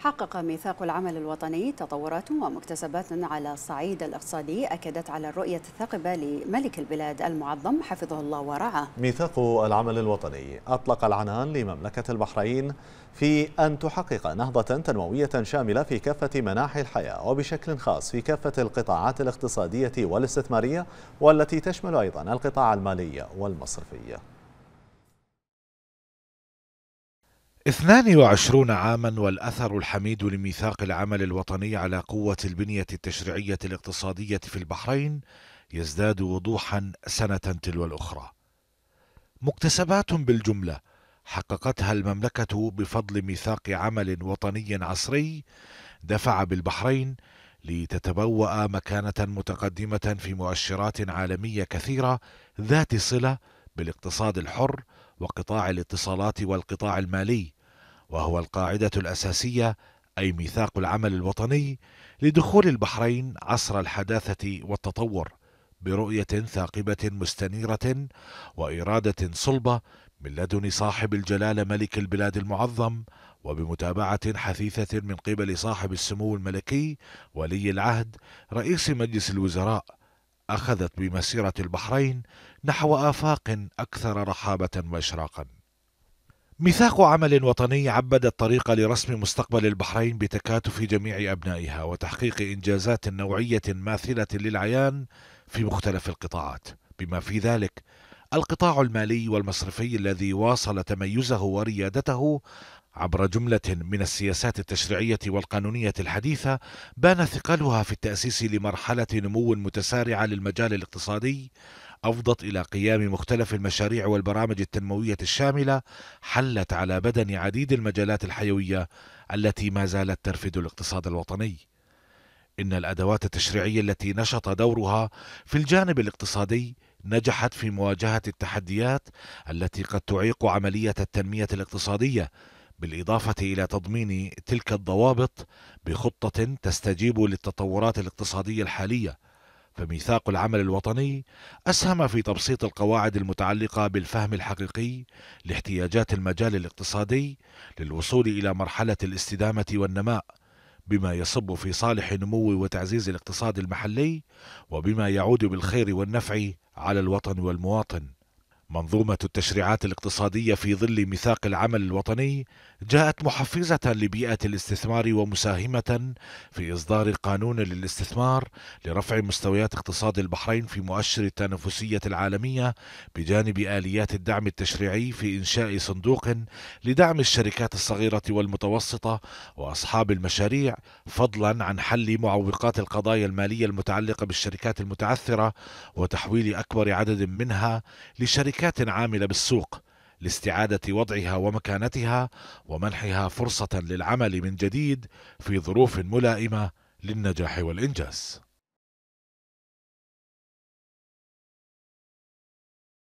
حقق ميثاق العمل الوطني تطورات ومكتسبات على الصعيد الاقتصادي أكدت على الرؤية الثاقبة لملك البلاد المعظم حفظه الله ورعاه ميثاق العمل الوطني أطلق العنان لمملكة البحرين في أن تحقق نهضة تنموية شاملة في كافة مناحي الحياة وبشكل خاص في كافة القطاعات الاقتصادية والاستثمارية والتي تشمل أيضا القطاع المالي والمصرفي 22 عاما والأثر الحميد لميثاق العمل الوطني على قوة البنية التشريعية الاقتصادية في البحرين يزداد وضوحا سنة تلو الأخرى مكتسبات بالجملة حققتها المملكة بفضل ميثاق عمل وطني عصري دفع بالبحرين لتتبوأ مكانة متقدمة في مؤشرات عالمية كثيرة ذات صلة بالاقتصاد الحر وقطاع الاتصالات والقطاع المالي وهو القاعدة الأساسية أي ميثاق العمل الوطني لدخول البحرين عصر الحداثة والتطور برؤية ثاقبة مستنيرة وإرادة صلبة من لدن صاحب الجلالة ملك البلاد المعظم وبمتابعة حثيثة من قبل صاحب السمو الملكي ولي العهد رئيس مجلس الوزراء أخذت بمسيرة البحرين نحو آفاق أكثر رحابة وإشراقا ميثاق عمل وطني عبد الطريق لرسم مستقبل البحرين بتكاتف جميع أبنائها وتحقيق إنجازات نوعية ماثلة للعيان في مختلف القطاعات بما في ذلك القطاع المالي والمصرفي الذي واصل تميزه وريادته عبر جملة من السياسات التشريعية والقانونية الحديثة بان ثقلها في التأسيس لمرحلة نمو متسارعة للمجال الاقتصادي أفضت إلى قيام مختلف المشاريع والبرامج التنموية الشاملة حلت على بدن عديد المجالات الحيوية التي ما زالت ترفد الاقتصاد الوطني. إن الأدوات التشريعية التي نشط دورها في الجانب الاقتصادي نجحت في مواجهة التحديات التي قد تعيق عملية التنمية الاقتصادية بالإضافة إلى تضمين تلك الضوابط بخطة تستجيب للتطورات الاقتصادية الحالية فميثاق العمل الوطني أسهم في تبسيط القواعد المتعلقة بالفهم الحقيقي لاحتياجات المجال الاقتصادي للوصول إلى مرحلة الاستدامة والنماء بما يصب في صالح نمو وتعزيز الاقتصاد المحلي وبما يعود بالخير والنفع على الوطن والمواطن منظومة التشريعات الاقتصادية في ظل ميثاق العمل الوطني جاءت محفزة لبيئة الاستثمار ومساهمة في إصدار قانون للاستثمار لرفع مستويات اقتصاد البحرين في مؤشر التنافسية العالمية بجانب آليات الدعم التشريعي في إنشاء صندوق لدعم الشركات الصغيرة والمتوسطة وأصحاب المشاريع فضلا عن حل معوقات القضايا المالية المتعلقة بالشركات المتعثرة وتحويل أكبر عدد منها لشركات شركات عامله بالسوق لاستعاده وضعها ومكانتها ومنحها فرصه للعمل من جديد في ظروف ملائمه للنجاح والانجاز